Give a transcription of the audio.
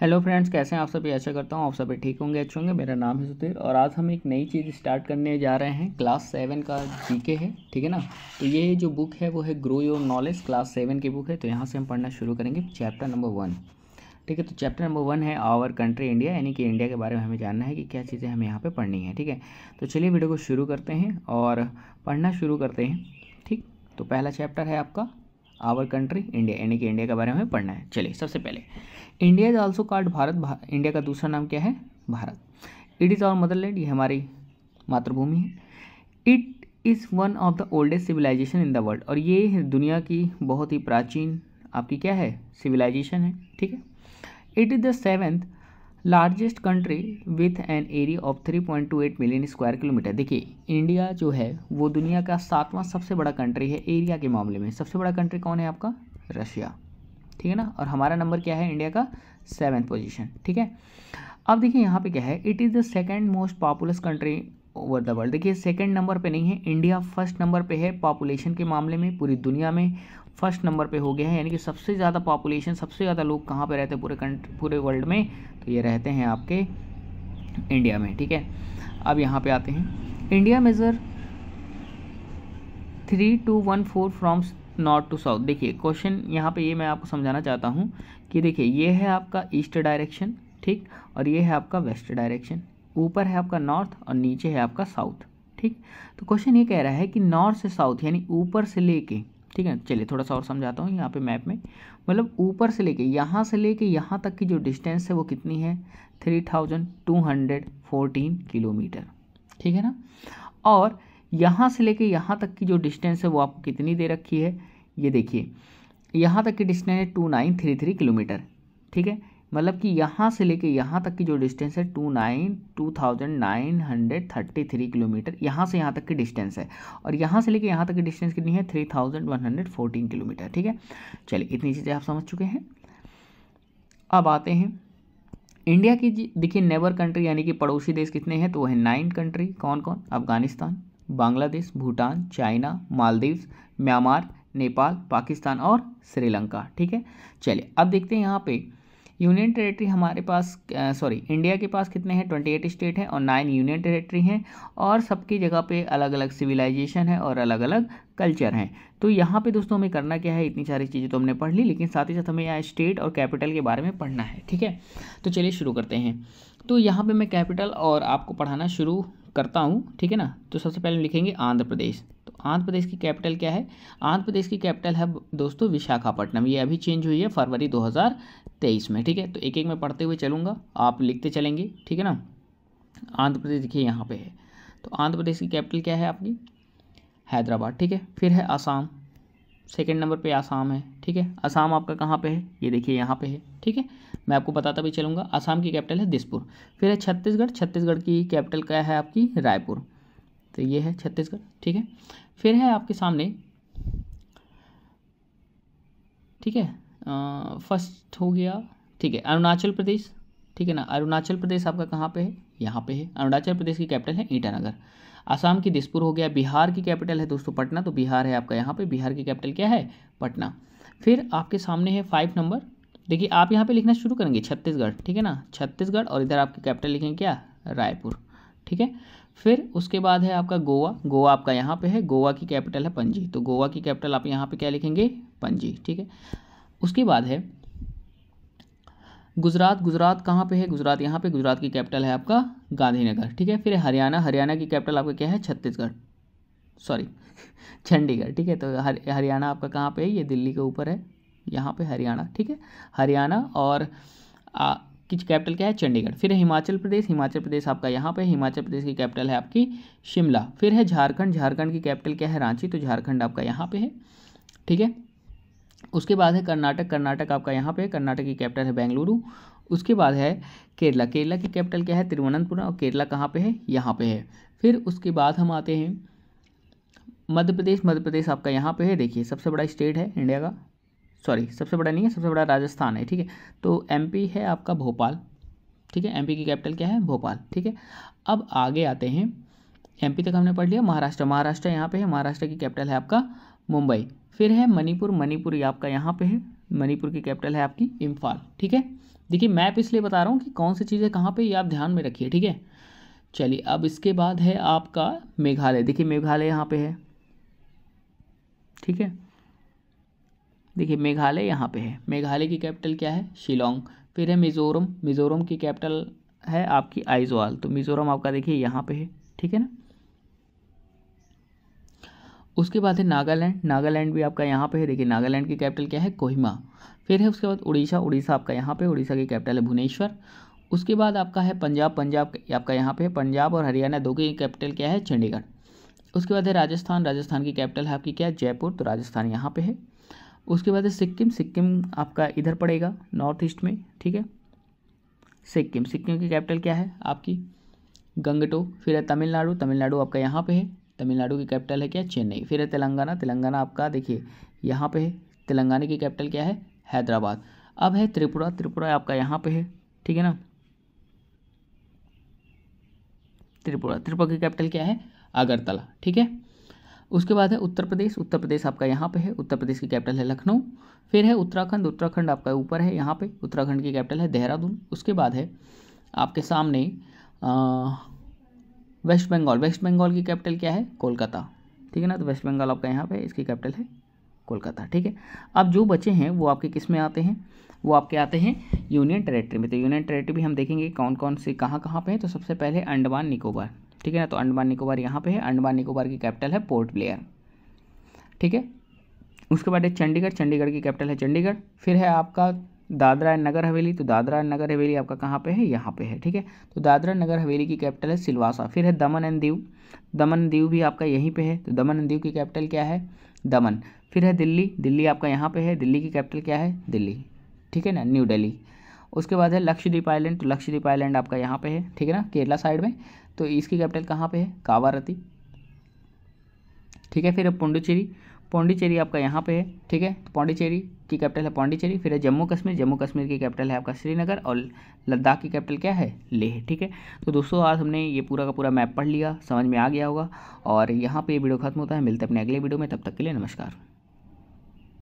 hello friends कैसे हैं आप सभी आशा करता हूँ आप सभी ठीक होंगे अच्छे होंगे मेरा नाम है सुधीर और आज हम एक नई चीज़ स्टार्ट करने जा रहे हैं क्लास सेवन का जीके है ठीक है ना तो ये जो बुक है वो है grow your knowledge class seven की बुक है तो यहाँ से हम पढ़ना शुरू करेंगे चैप्टर नंबर वन ठीक है तो चैप्टर नंबर वन है आवर कंट्री इंडिया यानी कि इंडिया के बारे में हमें जानना है कि क्या चीज़ें हमें यहाँ पर पढ़नी है ठीक है तो चलिए वीडियो को शुरू करते हैं और पढ़ना शुरू करते हैं ठीक तो पहला चैप्टर है आपका आवर कंट्री इंडिया यानी कि इंडिया के बारे में पढ़ना है चलिए सबसे पहले India is also called Bharat India का दूसरा नाम क्या है Bharat it is our motherland ये हमारी मातृभूमि है it is one of the oldest civilization in the world और ये दुनिया की बहुत ही प्राचीन आपकी क्या है सिविलाइजेशन है ठीक है it is the seventh largest country with an area of 3.28 million square kilometer देखिए इंडिया जो है वो दुनिया का सातवां सबसे बड़ा कंट्री है एरिया के मामले में सबसे बड़ा कंट्री कौन है आपका रशिया ठीक है ना और हमारा नंबर क्या है इंडिया का सेवन पोजीशन ठीक है अब देखिए यहाँ पे क्या है it is the second most populous country over the world देखिए सेकंड नंबर पे नहीं है इंडिया फर्स्ट नंबर पे है पॉपुलेशन के मामले में पूरी दुनिया में फर्स्ट नंबर पे हो गया है यानी कि सबसे ज़्यादा पॉपुलेशन सबसे ज़्यादा लोग कहाँ पे रहते हैं पूरे कंट्री पूरे वर्ल्ड में तो ये रहते हैं आपके इंडिया में ठीक है अब यहाँ पर आते हैं India measure three two one four from north to south देखिए क्वेश्चन यहाँ पर ये मैं आपको समझाना चाहता हूँ कि देखिए ये है आपका ईस्ट डायरेक्शन ठीक और ये है आपका वेस्ट डायरेक्शन ऊपर है आपका नॉर्थ और नीचे है आपका साउथ ठीक तो क्वेश्चन ये कह रहा है कि नॉर्थ से साउथ यानी ऊपर से लेके ठीक है चलिए थोड़ा सा और समझाता हूँ यहाँ पे मैप में मतलब ऊपर से लेके यहाँ से लेके यहाँ तक की जो डिस्टेंस है वो कितनी है three thousand two hundred fourteen kilometer ठीक है ना और यहाँ से लेके यहाँ तक की जो डिस्टेंस है वो आपको कितनी दे रखी है ये देखिए यहाँ तक की डिस्टेंस है two nine three three kilometer ठीक है मतलब कि यहाँ से लेके यहाँ तक की जो डिस्टेंस है two nine two thousand nine hundred thirty three kilometer यहाँ से यहाँ तक की डिस्टेंस है और यहाँ से लेके यहाँ तक की डिस्टेंस कितनी है three thousand one hundred fourteen kilometer ठीक है चलिए इतनी चीज़ें आप समझ चुके हैं अब आते हैं इंडिया की देखिए नेबर कंट्री यानी कि पड़ोसी देश कितने हैं तो वह है नाइन कंट्री कौन कौन अफगानिस्तान बांग्लादेश भूटान चाइना मालदीव्स म्यांमार नेपाल पाकिस्तान और श्रीलंका ठीक है चलिए अब देखते हैं यहाँ पे यूनियन टेरेटरी हमारे पास सॉरी इंडिया के पास कितने हैं ट्वेंटी एट स्टेट हैं और नाइन यूनियन टेरेटरी हैं और सबकी जगह पे अलग अलग सिविलाइजेशन है और अलग अलग कल्चर हैं तो यहाँ पे दोस्तों हमें करना क्या है इतनी सारी चीज़ें तो हमने पढ़ ली लेकिन साथ ही साथ हमें यहाँ स्टेट और कैपिटल के बारे में पढ़ना है ठीक है तो चलिए शुरू करते हैं तो यहाँ पर मैं कैपिटल और आपको पढ़ाना शुरू करता हूँ ठीक है ना तो सबसे पहले लिखेंगे आंध्र प्रदेश आंध्र प्रदेश की कैपिटल क्या है आंध्र प्रदेश की कैपिटल है दोस्तों विशाखापट्टनम ये अभी चेंज हुई है फरवरी 2023 में ठीक है तो एक एक में पढ़ते हुए चलूँगा आप लिखते चलेंगे ठीक है ना आंध्र प्रदेश देखिए यहाँ पर है तो आंध्र प्रदेश की कैपिटल क्या है आपकी हैदराबाद ठीक है फिर है आसाम सेकेंड नंबर पे आसाम है ठीक है आसाम आपका कहाँ पे है ये देखिए यहाँ पे है ठीक है मैं आपको बताता भी चलूँगा आसाम की कैपिटल है दिसपुर फिर है छत्तीसगढ़ छत्तीसगढ़ की कैपिटल क्या है आपकी रायपुर तो ये है छत्तीसगढ़ ठीक है फिर है आपके सामने ठीक है फर्स्ट हो गया ठीक है अरुणाचल प्रदेश ठीक है ना अरुणाचल प्रदेश आपका कहाँ पे है यहाँ पे है अरुणाचल प्रदेश की कैपिटल है ईटानगर आसाम की दिसपुर हो गया बिहार की कैपिटल है दोस्तों पटना तो बिहार है आपका यहाँ पे बिहार की कैपिटल क्या है पटना फिर आपके सामने है फाइव नंबर देखिए आप यहाँ पे लिखना शुरू करेंगे छत्तीसगढ़ ठीक है ना छत्तीसगढ़ और इधर आपकी कैपिटल लिखेंगे क्या रायपुर ठीक है फिर उसके बाद है आपका गोवा गोवा आपका यहाँ पे है गोवा की कैपिटल है पणजी तो गोवा की कैपिटल आप यहाँ पे क्या लिखेंगे पणजी ठीक है उसके बाद है गुजरात गुजरात कहाँ पे है गुजरात यहाँ पे गुजरात की कैपिटल है आपका गांधीनगर ठीक है फिर हरियाणा हरियाणा की कैपिटल आपका क्या है छत्तीसगढ़ सॉरी चंडीगढ़ ठीक है तो हरियाणा आपका कहाँ पर है ये दिल्ली के ऊपर है यहाँ पे हरियाणा ठीक है हरियाणा और कि कैपिटल क्या है चंडीगढ़ फिर हिमाचल प्रदेश हिमाचल प्रदेश आपका यहाँ पर हिमाचल प्रदेश की कैपिटल है आपकी शिमला फिर है झारखंड झारखंड की कैपिटल क्या है रांची तो झारखंड आपका यहाँ पे है ठीक है उसके बाद है कर्नाटक कर्नाटक आपका यहाँ पे कर्नाटक की कैपिटल है बेंगलुरु उसके बाद है केरला केरला की कैपिटल क्या है तिरुवनंतपुरम और केरला कहाँ पे है यहाँ पे है फिर उसके बाद हम आते हैं मध्य प्रदेश मध्य प्रदेश आपका यहाँ पे है देखिए सबसे बड़ा स्टेट है इंडिया का सॉरी सबसे बड़ा नहीं है सबसे बड़ा राजस्थान है ठीक है तो एम है आपका भोपाल ठीक है एम की कैपिटल क्या है भोपाल ठीक है अब आगे आते हैं एम तक हमने पढ़ लिया महाराष्ट्र महाराष्ट्र यहाँ पर है महाराष्ट्र की कैपिटल है आपका मुंबई फिर है मणिपुर मणिपुर आपका यहाँ पे है मणिपुर की कैपिटल है आपकी इम्फाल ठीक है देखिए मैप इसलिए बता रहा हूँ कि कौन सी चीज़ें कहाँ पे ये आप ध्यान में रखिए ठीक है चलिए अब इसके बाद है आपका मेघालय देखिए मेघालय यहाँ पे है ठीक है देखिए मेघालय यहाँ पे है मेघालय की कैपिटल क्या है शिलोंग फिर है मिज़ोरम मिज़ोरम की कैपिटल है आपकी आइजवाल तो मिज़ोरम आपका देखिए यहाँ पे है ठीक है ना उसके बाद है नागालैंड नागालैंड भी आपका यहाँ पे है देखिए नागालैंड की कैपिटल क्या है कोहिमा फिर है उसके बाद उड़ीसा उड़ीसा आपका यहाँ पे उड़ीसा की कैपिटल है भुवनेश्वर उसके बाद आपका है पंजाब पंजाब आपका यहाँ पे है पंजाब और हरियाणा दो की कैपिटल क्या है चंडीगढ़ उसके बाद है राजस्थान राजस्थान की कैपिटल है आपकी क्या जयपुर तो राजस्थान यहाँ पे है उसके बाद है सिक्किम सिक्किम आपका इधर पड़ेगा नॉर्थ ईस्ट में ठीक है सिक्किम सिक्किम की कैपिटल क्या है आपकी गंगटो फिर है तमिलनाडु तमिलनाडु आपका यहाँ पे है तमिलनाडु की कैपिटल है क्या चेन्नई फिर है तेलंगाना तेलंगाना आपका देखिए यहाँ पे है तेलंगाना की कैपिटल क्या है हैदराबाद अब है त्रिपुरा त्रिपुरा आपका यहाँ पे है ठीक है ना त्रिपुरा त्रिपुरा की कैपिटल क्या है अगरतला ठीक है उसके बाद है उत्तर प्रदेश उत्तर प्रदेश आपका यहाँ पे है उत्तर प्रदेश की कैपिटल है लखनऊ फिर है उत्तराखंड उत्तराखंड आपका ऊपर है यहाँ पे उत्तराखंड की कैपिटल है देहरादून उसके बाद है आपके सामने वेस्ट बंगाल वेस्ट बंगाल की कैपिटल क्या है कोलकाता ठीक है ना तो वेस्ट बंगाल आपका यहाँ पे इसकी कैपिटल है कोलकाता ठीक है अब जो बचे हैं वो आपके किस में आते हैं वो आपके आते हैं यूनियन टेरेटरी में तो यूनियन टेरेटरी भी हम देखेंगे कौन कौन से कहाँ कहाँ पे हैं तो सबसे पहले अंडमान निकोबार ठीक है ना तो अंडमान निकोबार यहाँ पे है अंडमान निकोबार की कैपिटल है पोर्ट ब्लेयर ठीक है उसके बाद है चंडीगढ़ चंडीगढ़ की कैपिटल है चंडीगढ़ फिर है आपका दादरा एंड नगर हवेली तो दादरा एंड नगर हवेली आपका कहाँ पे है यहाँ पे है ठीक है तो दादरा नगर हवेली की कैपिटल है सिलवासा फिर है दमन एंड दीव दमन दीव भी आपका यहीं पे है तो दमन एंड दीव की कैपिटल क्या है दमन फिर है दिल्ली दिल्ली आपका यहाँ पे है दिल्ली की कैपिटल क्या है दिल्ली ठीक है ना न्यू दिल्ली उसके बाद है लक्षद्वीप आइलैंड तो लक्षद्वीप आइलैंड आपका यहाँ पे है ठीक है ना केरला साइड में तो इसकी कैपिटल कहाँ पे है कावारती ठीक है फिर पुंडुचेरी पौंडीचेरी आपका यहाँ पे है ठीक है तो पौंडीचेरी की कैपिटल है पांडिचेरी फिर है जम्मू कश्मीर जम्मू कश्मीर की कैपिटल है आपका श्रीनगर और लद्दाख की कैपिटल क्या है लेह ठीक है तो दोस्तों आज हमने ये पूरा का पूरा मैप पढ़ लिया समझ में आ गया होगा और यहाँ पर ये वीडियो खत्म होता है मिलते अपने अगले वीडियो में तब तक के लिए नमस्कार